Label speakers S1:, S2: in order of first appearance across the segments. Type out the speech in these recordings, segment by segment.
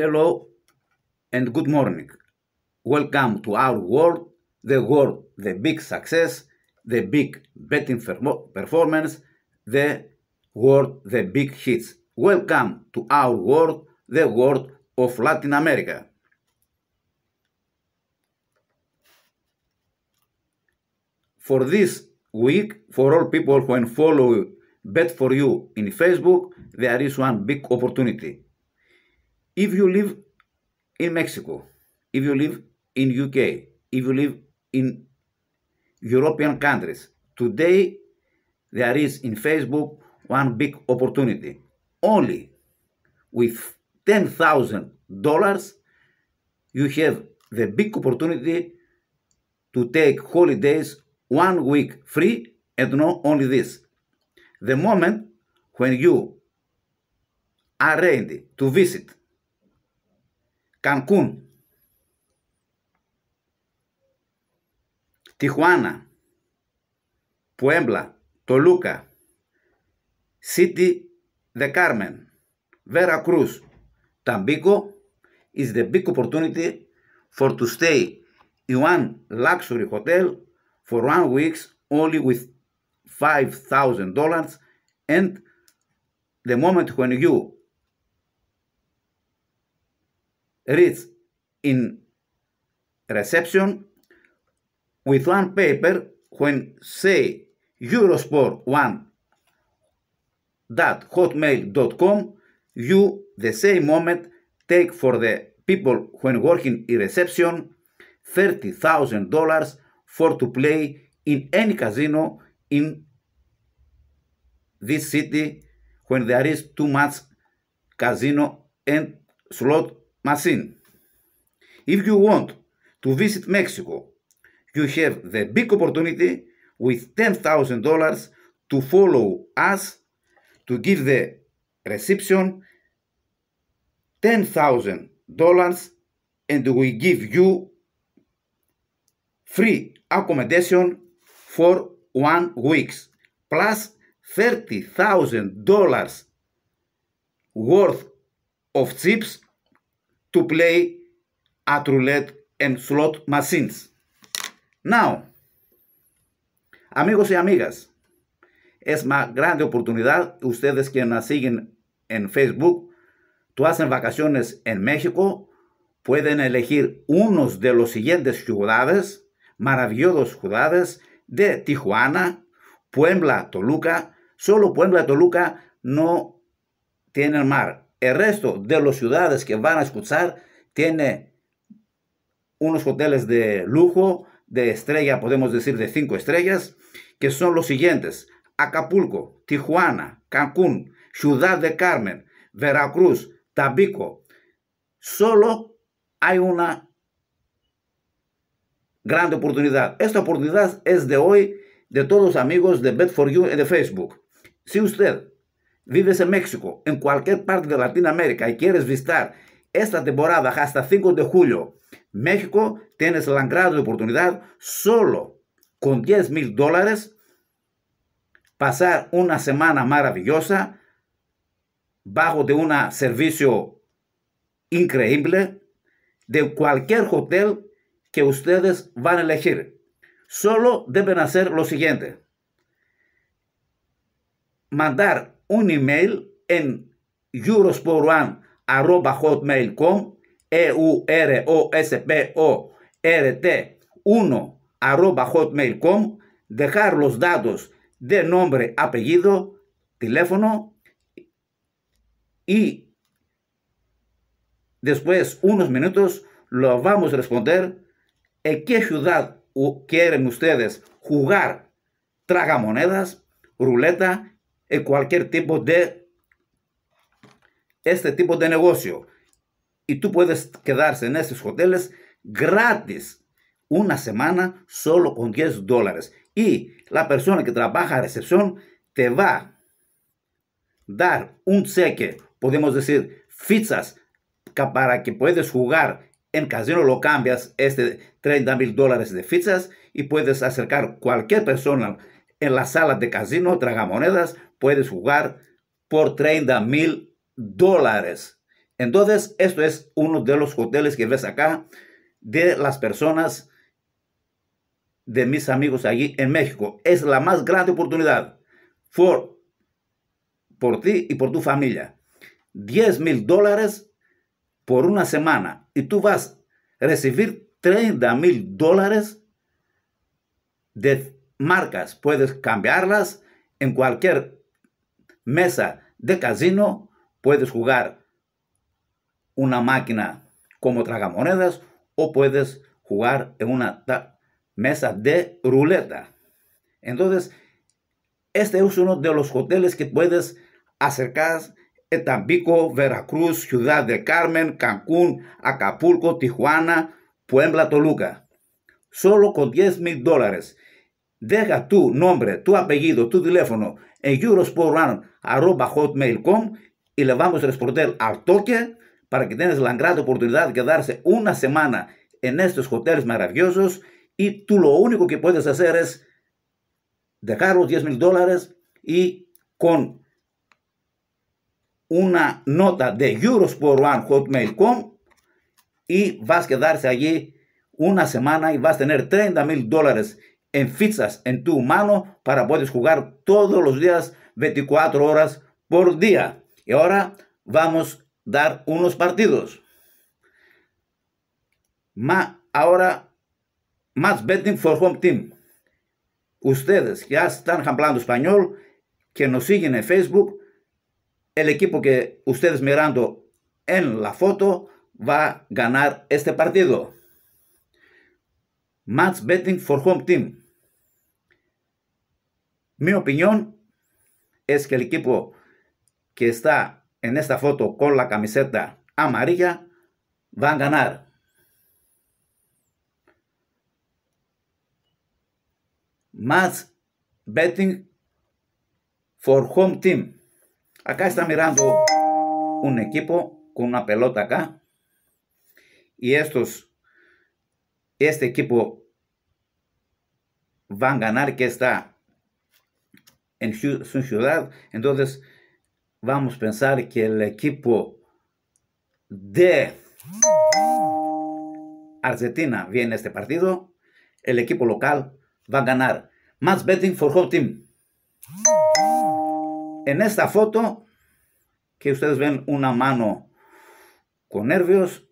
S1: Hello and good morning. Welcome to our world, the world, the big success, the big betting performance, the world, the big hits. Welcome to our world, the world of Latin America. For this week, for all people who follow Bet for You in Facebook, there is one big opportunity if you live in Mexico, if you live in UK, if you live in European countries, today there is in Facebook one big opportunity. Only with $10,000 you have the big opportunity to take holidays one week free and not only this. The moment when you are ready to visit Cancún, Tijuana, Puebla, Toluca, City de Carmen, Veracruz, Tampico is the big opportunity for to stay in one luxury hotel for one week only with $5,000 and the moment when you reads in reception with one paper when say eurosport one that hotmail.com you the same moment take for the people when working in reception $30,000 for to play in any casino in this city when there is too much casino and slot machine. If you want to visit Mexico, you have the big opportunity with $10,000 to follow us to give the reception $10,000 and we give you free accommodation for one week plus $30,000 worth of chips to play a roulette and slot machines. Now, amigos y amigas, es más grande oportunidad ustedes que nos siguen en Facebook, tú hacen vacaciones en México, pueden elegir unos de los siguientes ciudades, maravillosos ciudades de Tijuana, Puebla, Toluca. Solo Puebla, Toluca no tiene mar. El resto de las ciudades que van a escuchar tiene unos hoteles de lujo, de estrella, podemos decir de cinco estrellas, que son los siguientes. Acapulco, Tijuana, Cancún, Ciudad de Carmen, Veracruz, Tabico. Solo hay una gran oportunidad. Esta oportunidad es de hoy de todos los amigos de Bed for You y de Facebook. Si usted vives en México, en cualquier parte de Latinoamérica y quieres visitar esta temporada hasta 5 de julio, México tienes la gran oportunidad solo con 10 mil dólares pasar una semana maravillosa bajo de un servicio increíble de cualquier hotel que ustedes van a elegir. Solo deben hacer lo siguiente. Mandar un email en eurosport e u r o s p o r t 1 dejar los datos de nombre, apellido, teléfono y después unos minutos lo vamos a responder en qué ciudad quieren ustedes jugar tragamonedas, ruleta en cualquier tipo de este tipo de negocio. Y tú puedes quedarse en esos hoteles gratis una semana solo con 10 dólares. Y la persona que trabaja a recepción te va a dar un cheque, podemos decir, fichas para que puedes jugar en casino, lo cambias este 30 mil dólares de fichas y puedes acercar cualquier persona en la sala de casino, traga monedas puedes jugar por 30 mil dólares. Entonces, esto es uno de los hoteles que ves acá de las personas de mis amigos allí en México. Es la más grande oportunidad por ti y por tu familia. 10 mil dólares por una semana y tú vas a recibir 30 mil dólares de marcas. Puedes cambiarlas en cualquier mesa de casino, puedes jugar una máquina como tragamonedas o puedes jugar en una mesa de ruleta. Entonces, este es uno de los hoteles que puedes acercar en Veracruz, Ciudad de Carmen, Cancún, Acapulco, Tijuana, Puebla, Toluca. Solo con 10 mil dólares deja tu nombre, tu apellido, tu teléfono en hotmailcom y le vamos a responder al toque para que tengas la gran oportunidad de quedarse una semana en estos hoteles maravillosos y tú lo único que puedes hacer es dejar los 10 mil dólares y con una nota de hotmailcom y vas a quedarse allí una semana y vas a tener 30 mil dólares en fichas en tu mano para poder jugar todos los días 24 horas por día. Y ahora vamos a dar unos partidos. ahora, más betting for home team. Ustedes que ya están hablando español, que nos siguen en Facebook, el equipo que ustedes mirando en la foto va a ganar este partido. Match betting for home team. Mi opinión es que el equipo que está en esta foto con la camiseta amarilla va a ganar. Más betting for home team. Acá está mirando un equipo con una pelota acá. Y estos, este equipo van a ganar que está en su ciudad. Entonces, vamos a pensar que el equipo de Argentina viene este partido, el equipo local va a ganar. Más betting for home team. En esta foto que ustedes ven una mano con nervios,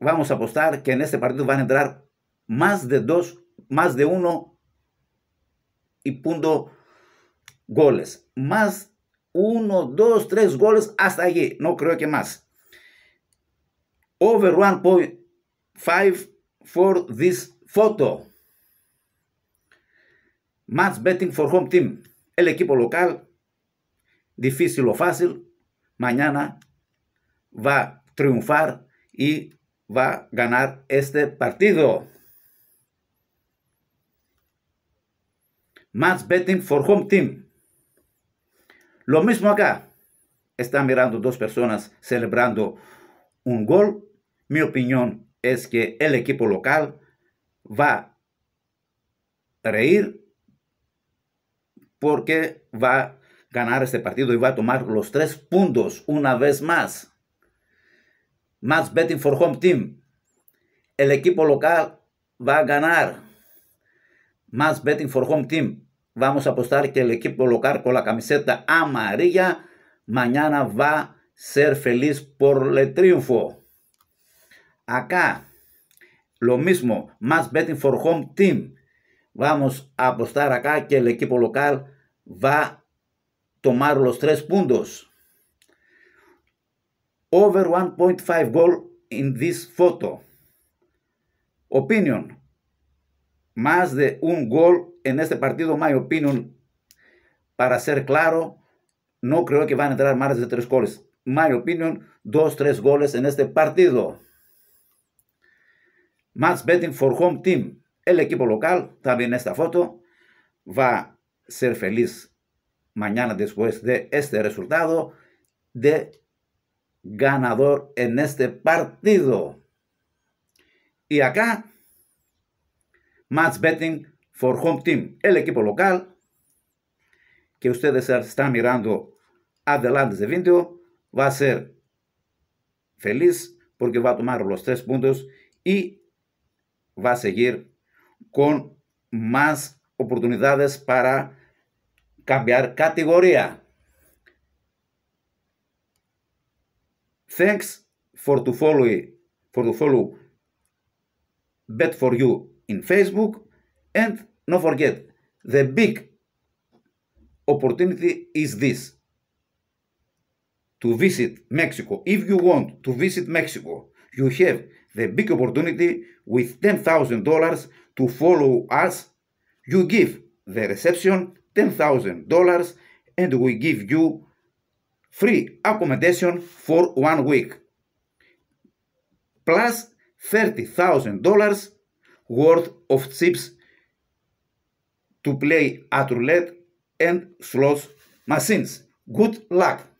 S1: vamos a apostar que en este partido van a entrar más de dos, más de uno y punto goles. Más 1, dos, tres goles hasta allí. No creo que más. Over 1.5 for this photo. Más betting for home team. El equipo local, difícil o fácil, mañana va a triunfar y va a ganar este partido. Match betting for home team. Lo mismo acá. Están mirando dos personas celebrando un gol. Mi opinión es que el equipo local va a reír porque va a ganar este partido y va a tomar los tres puntos una vez más. Más betting for home team. El equipo local va a ganar. Más betting for home team. Vamos a apostar que el equipo local con la camiseta amarilla mañana va a ser feliz por el triunfo. Acá, lo mismo, más betting for home team. Vamos a apostar acá que el equipo local va a tomar los tres puntos. Over 1.5 goal in this photo. Opinion más de un gol en este partido, mi opinión para ser claro, no creo que van a entrar más de tres goles. My opinion, dos, tres goles en este partido. Más betting for home team. El equipo local, también en esta foto, va a ser feliz mañana después de este resultado de ganador en este partido. Y acá Match Betting for Home Team, el equipo local que ustedes están mirando adelante de vídeo, va a ser feliz porque va a tomar los tres puntos y va a seguir con más oportunidades para cambiar categoría. Thanks for to follow, for the follow Bet for You in Facebook. And don't forget, the big opportunity is this to visit Mexico. If you want to visit Mexico, you have the big opportunity with $10,000 to follow us. You give the reception $10,000 and we give you free accommodation for one week plus $30,000 worth of chips to play at roulette and slots machines. Good luck!